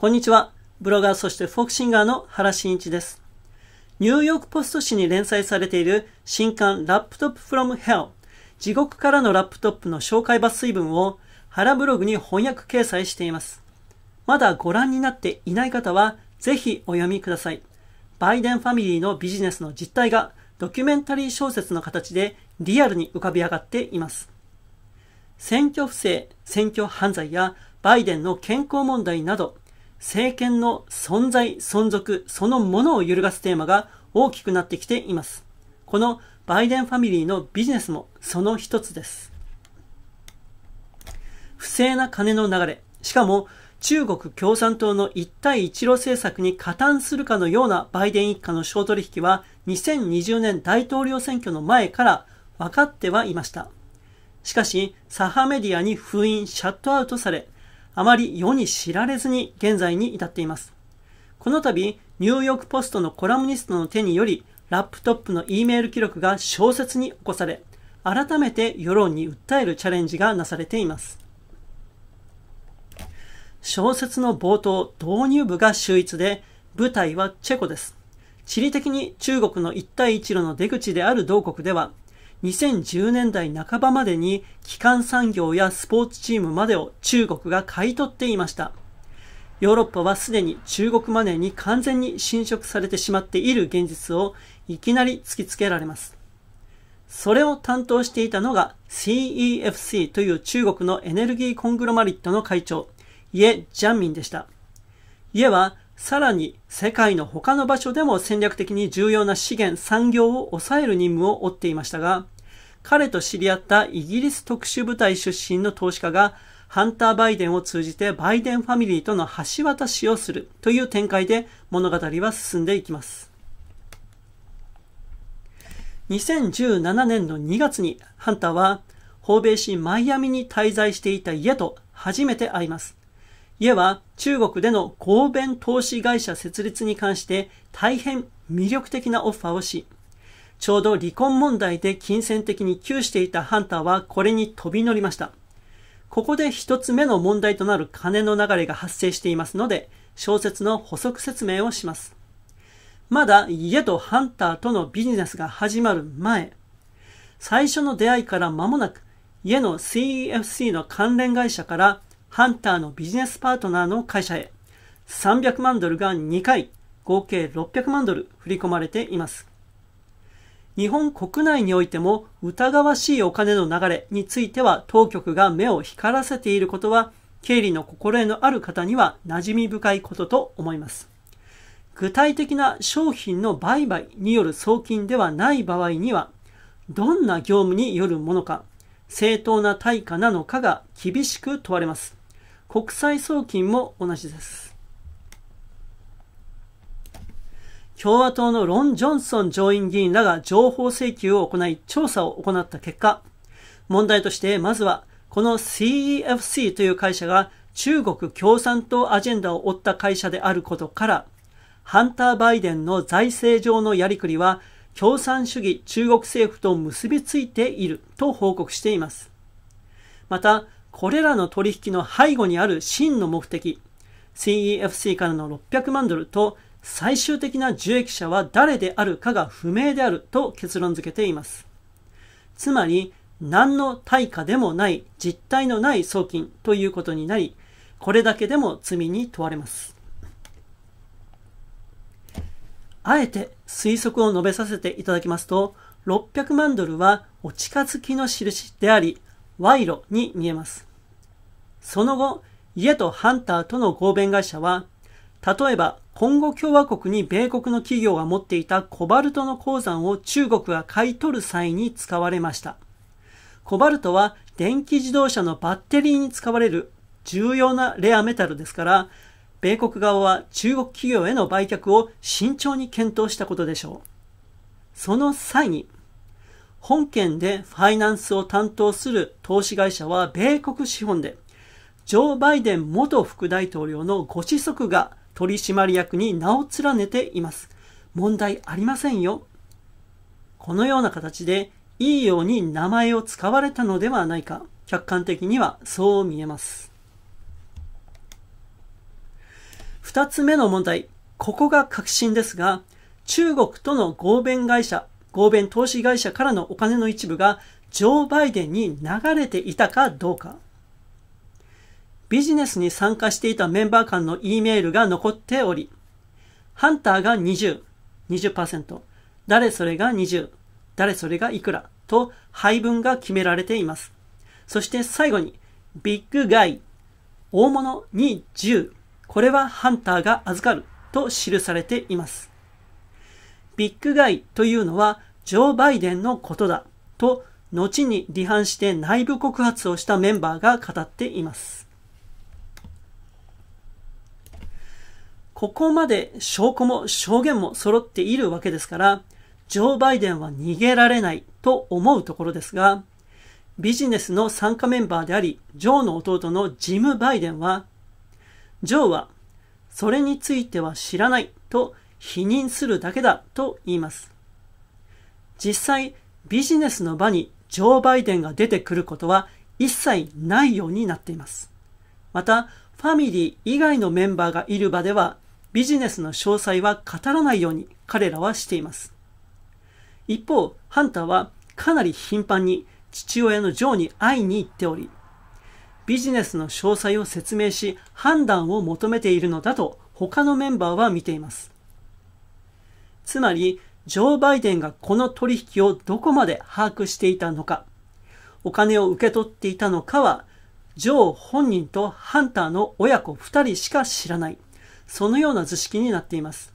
こんにちは。ブロガーそしてフォークシンガーの原慎一です。ニューヨークポスト紙に連載されている新刊ラップトップ from hell 地獄からのラップトップの紹介抜粋文を原ブログに翻訳掲載しています。まだご覧になっていない方はぜひお読みください。バイデンファミリーのビジネスの実態がドキュメンタリー小説の形でリアルに浮かび上がっています。選挙不正、選挙犯罪やバイデンの健康問題など政権の存在、存続、そのものを揺るがすテーマが大きくなってきています。このバイデンファミリーのビジネスもその一つです。不正な金の流れ、しかも中国共産党の一帯一路政策に加担するかのようなバイデン一家の商取引は2020年大統領選挙の前から分かってはいました。しかし、左派メディアに封印、シャットアウトされ、あまり世に知られずに現在に至っています。この度、ニューヨークポストのコラムニストの手により、ラップトップの E メール記録が小説に起こされ、改めて世論に訴えるチャレンジがなされています。小説の冒頭、導入部が秀逸で、舞台はチェコです。地理的に中国の一帯一路の出口である同国では、2010年代半ばまでに基幹産業やスポーツチームまでを中国が買い取っていました。ヨーロッパはすでに中国マネーに完全に侵食されてしまっている現実をいきなり突きつけられます。それを担当していたのが CEFC という中国のエネルギーコングロマリットの会長、イジャンミンでした。イはさらに世界の他の場所でも戦略的に重要な資源、産業を抑える任務を負っていましたが、彼と知り合ったイギリス特殊部隊出身の投資家が、ハンター・バイデンを通じてバイデンファミリーとの橋渡しをするという展開で物語は進んでいきます。2017年の2月にハンターは、訪米しマイアミに滞在していた家と初めて会います。家は中国での合弁投資会社設立に関して大変魅力的なオファーをし、ちょうど離婚問題で金銭的に窮していたハンターはこれに飛び乗りました。ここで一つ目の問題となる金の流れが発生していますので、小説の補足説明をします。まだ家とハンターとのビジネスが始まる前、最初の出会いから間もなく、家の CFC の関連会社からハンターのビジネスパートナーの会社へ300万ドルが2回、合計600万ドル振り込まれています。日本国内においても疑わしいお金の流れについては当局が目を光らせていることは経理の心得のある方には馴染み深いことと思います。具体的な商品の売買による送金ではない場合には、どんな業務によるものか、正当な対価なのかが厳しく問われます。国際送金も同じです。共和党のロン・ジョンソン上院議員らが情報請求を行い調査を行った結果、問題としてまずはこの CEFC という会社が中国共産党アジェンダを追った会社であることから、ハンター・バイデンの財政上のやりくりは共産主義中国政府と結びついていると報告しています。また、これらの取引の背後にある真の目的、CEFC からの600万ドルと最終的な受益者は誰であるかが不明であると結論付けています。つまり、何の対価でもない実体のない送金ということになり、これだけでも罪に問われます。あえて推測を述べさせていただきますと、600万ドルはお近づきの印であり、賄賂に見えます。その後、家とハンターとの合弁会社は、例えば、今後共和国に米国の企業が持っていたコバルトの鉱山を中国が買い取る際に使われました。コバルトは電気自動車のバッテリーに使われる重要なレアメタルですから、米国側は中国企業への売却を慎重に検討したことでしょう。その際に本件でファイナンスを担当する投資会社は米国資本で、ジョー・バイデン元副大統領のご子息が取締役に名を連ねています。問題ありませんよ。このような形でいいように名前を使われたのではないか。客観的にはそう見えます。二つ目の問題。ここが核心ですが、中国との合弁会社合弁投資会社からのお金の一部がジョー・バイデンに流れていたかどうか。ビジネスに参加していたメンバー間の E メールが残っており、ハンターが20、20%、誰それが20、誰それがいくらと配分が決められています。そして最後に、ビッグガイ、大物に10、これはハンターが預かると記されています。ビッグガイというのはジョー・バイデンのことだと後に離反して内部告発をしたメンバーが語っています。ここまで証拠も証言も揃っているわけですから、ジョー・バイデンは逃げられないと思うところですが、ビジネスの参加メンバーであり、ジョーの弟のジム・バイデンは、ジョーは、それについては知らないと否認するだけだと言います。実際、ビジネスの場にジョー・バイデンが出てくることは一切ないようになっています。また、ファミリー以外のメンバーがいる場では、ビジネスの詳細は語らないように彼らはしています。一方、ハンターはかなり頻繁に父親のジョーに会いに行っており、ビジネスの詳細を説明し判断を求めているのだと他のメンバーは見ています。つまり、ジョー・バイデンがこの取引をどこまで把握していたのか、お金を受け取っていたのかは、ジョー本人とハンターの親子2人しか知らない。そのような図式になっています。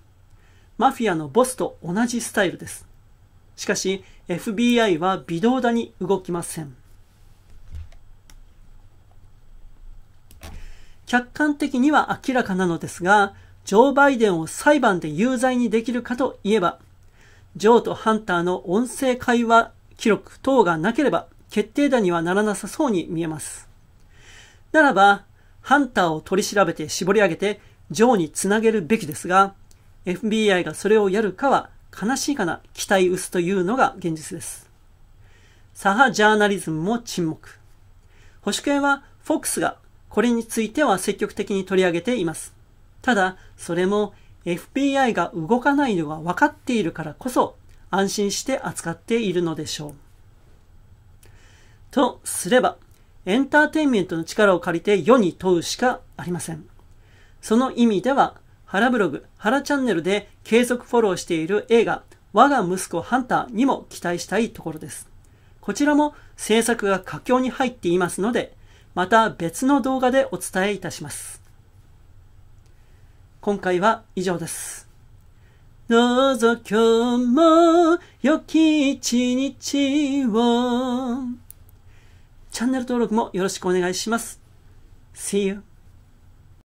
マフィアのボスと同じスタイルです。しかし、FBI は微動だに動きません。客観的には明らかなのですが、ジョー・バイデンを裁判で有罪にできるかといえば、ジョーとハンターの音声会話記録等がなければ決定打にはならなさそうに見えます。ならば、ハンターを取り調べて絞り上げて、ジョーにつなげるべきですが、FBI がそれをやるかは悲しいかな期待薄というのが現実です。左派ジャーナリズムも沈黙。保守系は FOX がこれについては積極的に取り上げています。ただ、それも FBI が動かないのが分かっているからこそ、安心して扱っているのでしょう。とすれば、エンターテインメントの力を借りて世に問うしかありません。その意味では、原ブログ、原チャンネルで継続フォローしている映画、我が息子ハンターにも期待したいところです。こちらも制作が佳境に入っていますので、また別の動画でお伝えいたします。今回は以上です。どうぞ今日も良き一日を。チャンネル登録もよろしくお願いします。See you.